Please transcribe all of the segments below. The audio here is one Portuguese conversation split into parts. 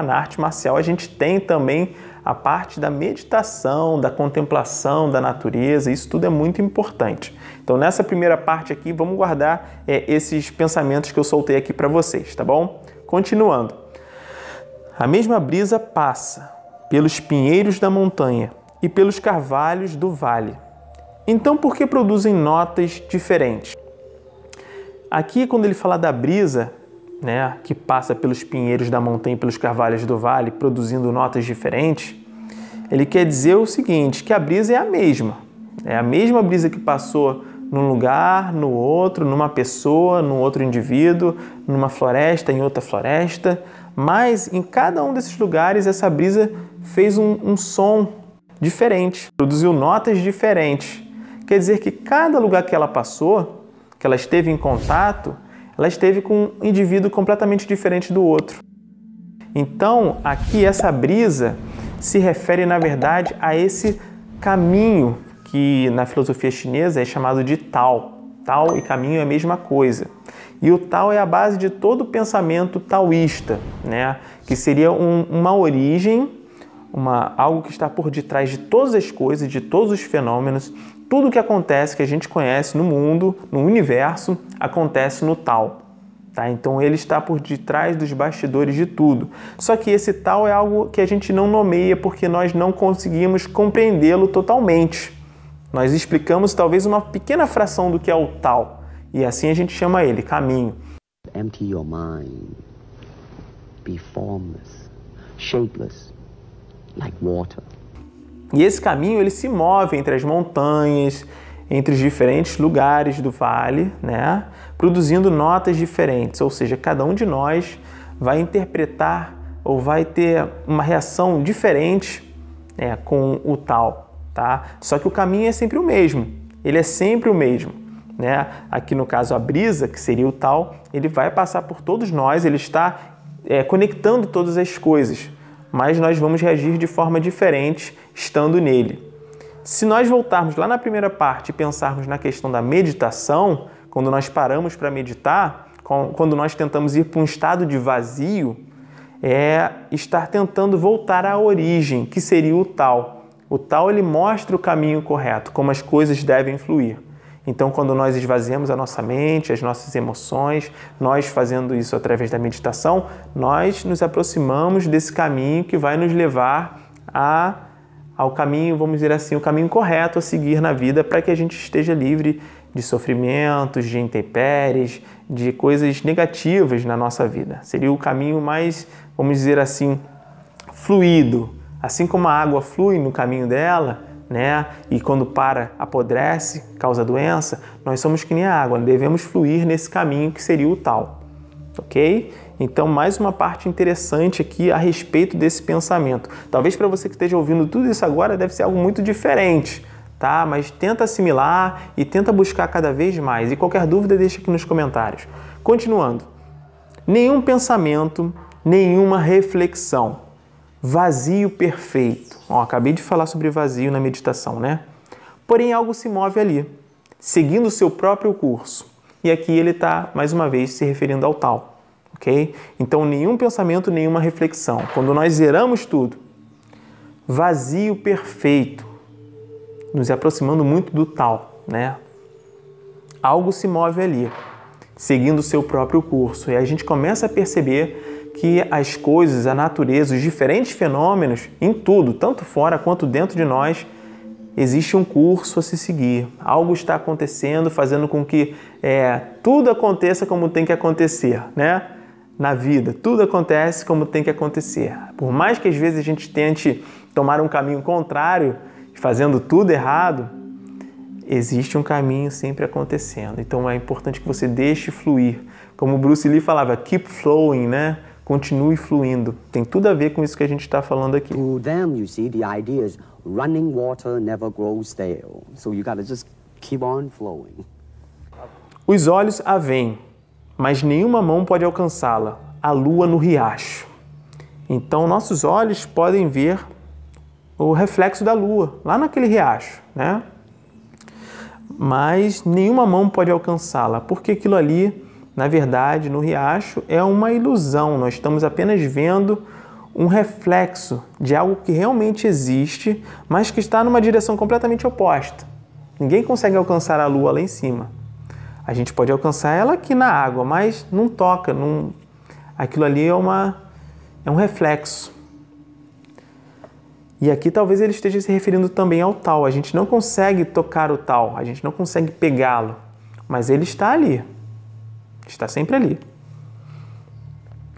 Na arte marcial, a gente tem também a parte da meditação, da contemplação da natureza, isso tudo é muito importante. Então, nessa primeira parte aqui, vamos guardar é, esses pensamentos que eu soltei aqui para vocês, tá bom? Continuando. A mesma brisa passa pelos pinheiros da montanha e pelos carvalhos do vale. Então, por que produzem notas diferentes? Aqui, quando ele fala da brisa, né, que passa pelos pinheiros da montanha e pelos carvalhos do vale, produzindo notas diferentes, ele quer dizer o seguinte, que a brisa é a mesma. É a mesma brisa que passou num lugar, no outro, numa pessoa, num outro indivíduo, numa floresta, em outra floresta, mas em cada um desses lugares essa brisa fez um, um som diferente, produziu notas diferentes. Quer dizer que cada lugar que ela passou, que ela esteve em contato, ela esteve com um indivíduo completamente diferente do outro. Então, aqui essa brisa se refere, na verdade, a esse caminho que na filosofia chinesa é chamado de Tao. Tao e caminho é a mesma coisa. E o Tao é a base de todo o pensamento taoísta, né? que seria um, uma origem, uma, algo que está por detrás de todas as coisas, de todos os fenômenos, tudo o que acontece que a gente conhece no mundo, no universo, acontece no tal. Tá? Então ele está por detrás dos bastidores de tudo. Só que esse tal é algo que a gente não nomeia porque nós não conseguimos compreendê-lo totalmente. Nós explicamos talvez uma pequena fração do que é o tal, e assim a gente chama ele caminho. Empty your mind. Be formless, shapeless, like water. E esse caminho ele se move entre as montanhas, entre os diferentes lugares do vale, né? produzindo notas diferentes, ou seja, cada um de nós vai interpretar ou vai ter uma reação diferente né, com o tal. Tá? Só que o caminho é sempre o mesmo, ele é sempre o mesmo. Né? Aqui no caso a brisa, que seria o tal, ele vai passar por todos nós, ele está é, conectando todas as coisas mas nós vamos reagir de forma diferente estando nele. Se nós voltarmos lá na primeira parte e pensarmos na questão da meditação, quando nós paramos para meditar, quando nós tentamos ir para um estado de vazio, é estar tentando voltar à origem, que seria o tal. O tal ele mostra o caminho correto, como as coisas devem fluir. Então, quando nós esvaziamos a nossa mente, as nossas emoções, nós fazendo isso através da meditação, nós nos aproximamos desse caminho que vai nos levar a, ao caminho, vamos dizer assim, o caminho correto a seguir na vida para que a gente esteja livre de sofrimentos, de intempéries, de coisas negativas na nossa vida. Seria o caminho mais, vamos dizer assim, fluido. Assim como a água flui no caminho dela, né? E quando para, apodrece, causa doença, nós somos que nem a água, né? devemos fluir nesse caminho que seria o tal. OK? Então, mais uma parte interessante aqui a respeito desse pensamento. Talvez para você que esteja ouvindo tudo isso agora deve ser algo muito diferente, tá? Mas tenta assimilar e tenta buscar cada vez mais. E qualquer dúvida deixa aqui nos comentários. Continuando. Nenhum pensamento, nenhuma reflexão Vazio perfeito. Ó, acabei de falar sobre vazio na meditação, né? Porém, algo se move ali, seguindo o seu próprio curso. E aqui ele está, mais uma vez, se referindo ao tal. Ok? Então, nenhum pensamento, nenhuma reflexão. Quando nós zeramos tudo, vazio perfeito, nos aproximando muito do tal, né? Algo se move ali, seguindo o seu próprio curso. E a gente começa a perceber que as coisas, a natureza, os diferentes fenômenos, em tudo, tanto fora quanto dentro de nós, existe um curso a se seguir. Algo está acontecendo, fazendo com que é, tudo aconteça como tem que acontecer, né? Na vida, tudo acontece como tem que acontecer. Por mais que às vezes a gente tente tomar um caminho contrário, fazendo tudo errado, existe um caminho sempre acontecendo. Então é importante que você deixe fluir. Como Bruce Lee falava, keep flowing, né? continue fluindo. Tem tudo a ver com isso que a gente está falando aqui. To them, you see, the idea is running water never grows stale. So you gotta just keep on flowing. Os olhos a veem, mas nenhuma mão pode alcançá-la. A lua no riacho. Então nossos olhos podem ver o reflexo da lua lá naquele riacho, né? Mas nenhuma mão pode alcançá-la, porque aquilo ali na verdade, no riacho, é uma ilusão. Nós estamos apenas vendo um reflexo de algo que realmente existe, mas que está numa direção completamente oposta. Ninguém consegue alcançar a lua lá em cima. A gente pode alcançar ela aqui na água, mas não toca, não... aquilo ali é, uma... é um reflexo. E aqui talvez ele esteja se referindo também ao tal. A gente não consegue tocar o tal, a gente não consegue pegá-lo, mas ele está ali. Está sempre ali.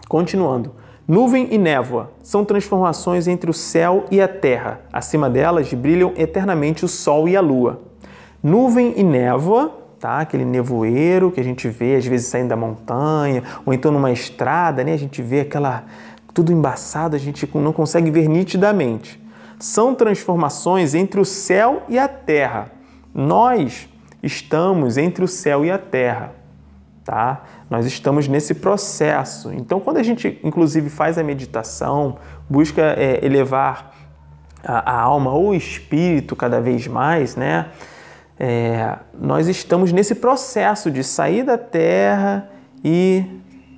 Continuando. Nuvem e névoa são transformações entre o céu e a terra. Acima delas brilham eternamente o sol e a lua. Nuvem e névoa, tá? Aquele nevoeiro que a gente vê às vezes saindo da montanha, ou então numa estrada, né? A gente vê aquela tudo embaçado, a gente não consegue ver nitidamente. São transformações entre o céu e a terra. Nós estamos entre o céu e a terra tá? Nós estamos nesse processo. Então, quando a gente, inclusive, faz a meditação, busca é, elevar a, a, alma ou o espírito cada vez mais, né? É, nós estamos nesse processo de sair da terra e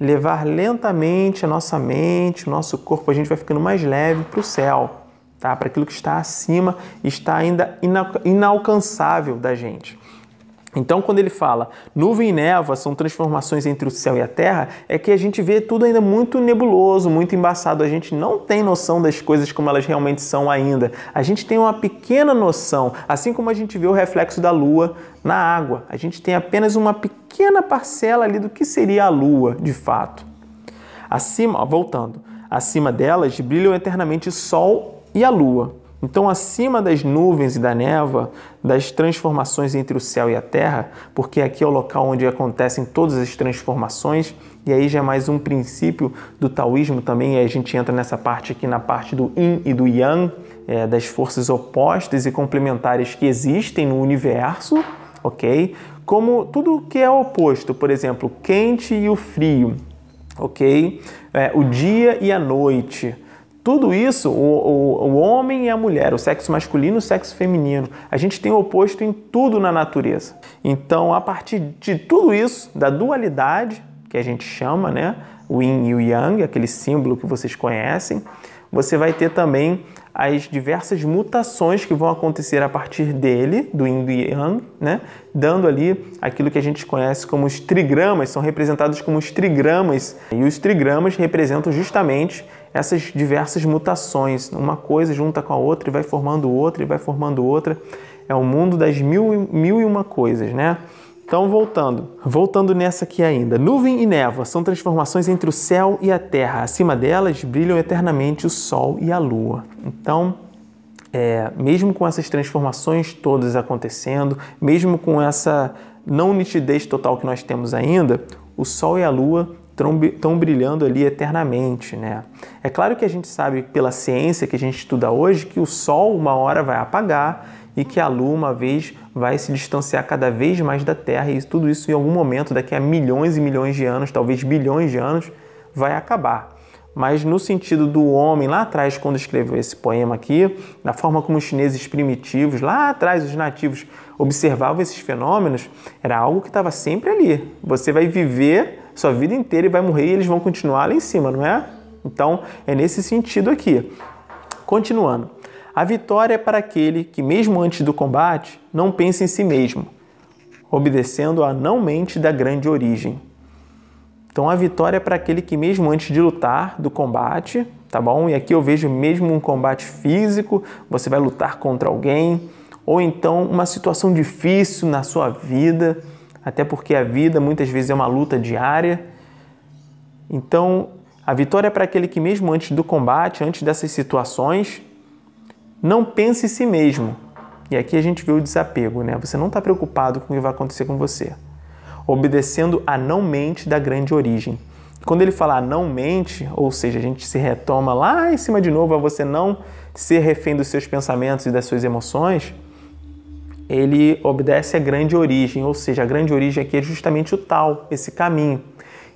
levar lentamente a nossa mente, o nosso corpo, a gente vai ficando mais leve para o céu, tá? Para aquilo que está acima, está ainda ina inalcançável da gente. Então, quando ele fala nuvem e névoa são transformações entre o céu e a terra, é que a gente vê tudo ainda muito nebuloso, muito embaçado. A gente não tem noção das coisas como elas realmente são ainda. A gente tem uma pequena noção, assim como a gente vê o reflexo da lua na água. A gente tem apenas uma pequena parcela ali do que seria a lua, de fato. Acima, voltando, acima delas brilham eternamente o sol e a lua então, acima das nuvens e da neva, das transformações entre o céu e a terra, porque aqui é o local onde acontecem todas as transformações, e aí já é mais um princípio do taoísmo também, e a gente entra nessa parte aqui, na parte do yin e do yang, é, das forças opostas e complementares que existem no universo, ok? Como tudo que é oposto, por exemplo, o quente e o frio, ok? É, o dia e a noite tudo isso, o, o, o homem e a mulher, o sexo masculino e o sexo feminino, a gente tem o oposto em tudo na natureza. Então, a partir de tudo isso, da dualidade, que a gente chama, né? O yin e o yang, aquele símbolo que vocês conhecem, você vai ter também as diversas mutações que vão acontecer a partir dele, do yin e yang, né? dando ali aquilo que a gente conhece como os trigramas, são representados como os trigramas, e os trigramas representam justamente essas diversas mutações. Uma coisa junta com a outra e vai formando outra e vai formando outra. É o mundo das mil e, mil e uma coisas, né? Então, voltando. Voltando nessa aqui ainda. Nuvem e névoa são transformações entre o céu e a terra. Acima delas brilham eternamente o sol e a lua. Então, é, mesmo com essas transformações todas acontecendo, mesmo com essa não nitidez total que nós temos ainda, o sol e a lua estão brilhando ali eternamente, né? É claro que a gente sabe pela ciência que a gente estuda hoje que o Sol uma hora vai apagar e que a Lua uma vez vai se distanciar cada vez mais da Terra e tudo isso em algum momento, daqui a milhões e milhões de anos, talvez bilhões de anos, vai acabar. Mas no sentido do homem lá atrás, quando escreveu esse poema aqui, da forma como os chineses primitivos, lá atrás os nativos observavam esses fenômenos, era algo que estava sempre ali. Você vai viver sua vida inteira e vai morrer e eles vão continuar lá em cima, não é? Então, é nesse sentido aqui. Continuando. A vitória é para aquele que, mesmo antes do combate, não pensa em si mesmo, obedecendo à não mente da grande origem. Então, a vitória é para aquele que, mesmo antes de lutar do combate, tá bom? E aqui eu vejo mesmo um combate físico, você vai lutar contra alguém, ou então uma situação difícil na sua vida, até porque a vida muitas vezes é uma luta diária. Então, a vitória é para aquele que, mesmo antes do combate, antes dessas situações, não pensa em si mesmo. E aqui a gente vê o desapego, né? Você não está preocupado com o que vai acontecer com você. Obedecendo à não mente da grande origem. Quando ele fala não mente, ou seja, a gente se retoma lá em cima de novo a você não ser refém dos seus pensamentos e das suas emoções, ele obedece à grande origem, ou seja, a grande origem aqui é justamente o tal, esse caminho.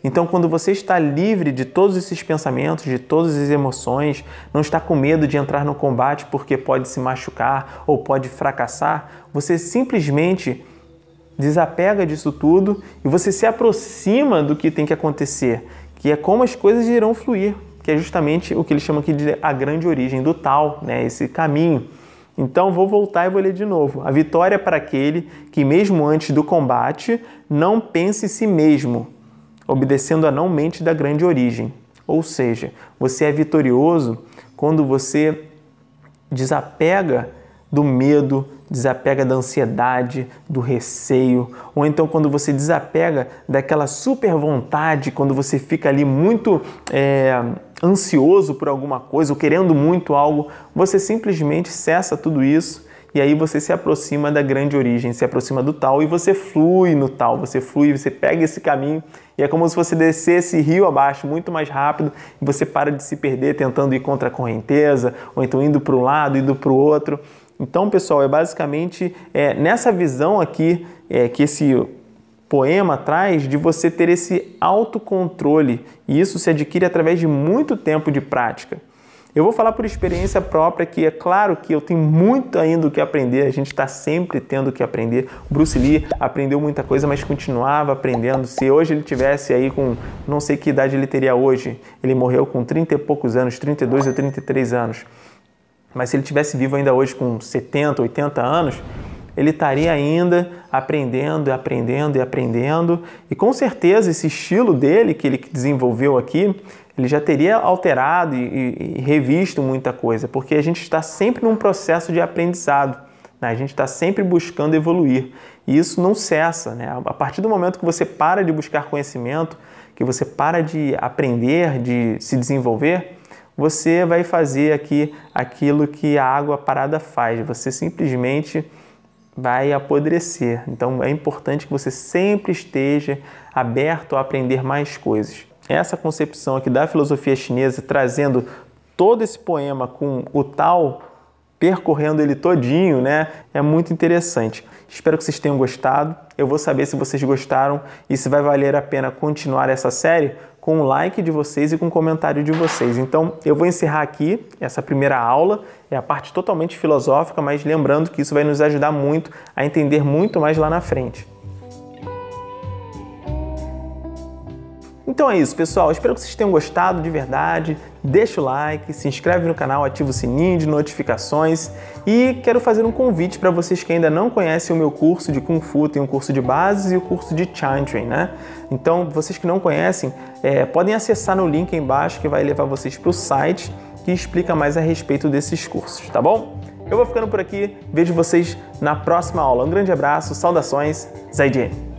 Então, quando você está livre de todos esses pensamentos, de todas as emoções, não está com medo de entrar no combate porque pode se machucar ou pode fracassar, você simplesmente desapega disso tudo e você se aproxima do que tem que acontecer, que é como as coisas irão fluir, que é justamente o que ele chama aqui de a grande origem do tal, né, esse caminho. Então vou voltar e vou ler de novo. A vitória é para aquele que mesmo antes do combate não pensa em si mesmo, obedecendo à não mente da grande origem. Ou seja, você é vitorioso quando você desapega do medo, desapega da ansiedade, do receio, ou então quando você desapega daquela super vontade, quando você fica ali muito é, ansioso por alguma coisa ou querendo muito algo, você simplesmente cessa tudo isso e aí você se aproxima da grande origem, se aproxima do tal e você flui no tal, você flui, você pega esse caminho e é como se você descesse rio abaixo muito mais rápido e você para de se perder tentando ir contra a correnteza ou então indo para um lado, indo para o outro. Então, pessoal, é basicamente é, nessa visão aqui é, que esse poema traz de você ter esse autocontrole e isso se adquire através de muito tempo de prática. Eu vou falar por experiência própria que é claro que eu tenho muito ainda o que aprender, a gente está sempre tendo o que aprender. O Bruce Lee aprendeu muita coisa, mas continuava aprendendo. Se hoje ele tivesse aí com não sei que idade ele teria hoje, ele morreu com 30 e poucos anos, 32 ou 33 anos. Mas se ele tivesse vivo ainda hoje com 70, 80 anos, ele estaria ainda aprendendo, aprendendo e aprendendo. E com certeza esse estilo dele que ele desenvolveu aqui ele já teria alterado e, e revisto muita coisa, porque a gente está sempre num processo de aprendizado. Né? A gente está sempre buscando evoluir e isso não cessa. Né? A partir do momento que você para de buscar conhecimento, que você para de aprender, de se desenvolver, você vai fazer aqui aquilo que a água parada faz. Você simplesmente vai apodrecer. Então é importante que você sempre esteja aberto a aprender mais coisas essa concepção aqui da filosofia chinesa, trazendo todo esse poema com o tal, percorrendo ele todinho, né? É muito interessante. Espero que vocês tenham gostado. Eu vou saber se vocês gostaram e se vai valer a pena continuar essa série com o like de vocês e com o comentário de vocês. Então, eu vou encerrar aqui essa primeira aula, é a parte totalmente filosófica, mas lembrando que isso vai nos ajudar muito a entender muito mais lá na frente. Então é isso, pessoal. Espero que vocês tenham gostado de verdade. Deixa o like, se inscreve no canal, ativa o sininho de notificações e quero fazer um convite para vocês que ainda não conhecem o meu curso de Kung Fu, tem o um curso de bases e o um curso de Chantry, né? Então, vocês que não conhecem, é, podem acessar no link embaixo que vai levar vocês para o site que explica mais a respeito desses cursos, tá bom? Eu vou ficando por aqui, vejo vocês na próxima aula. Um grande abraço, saudações, Zaidin!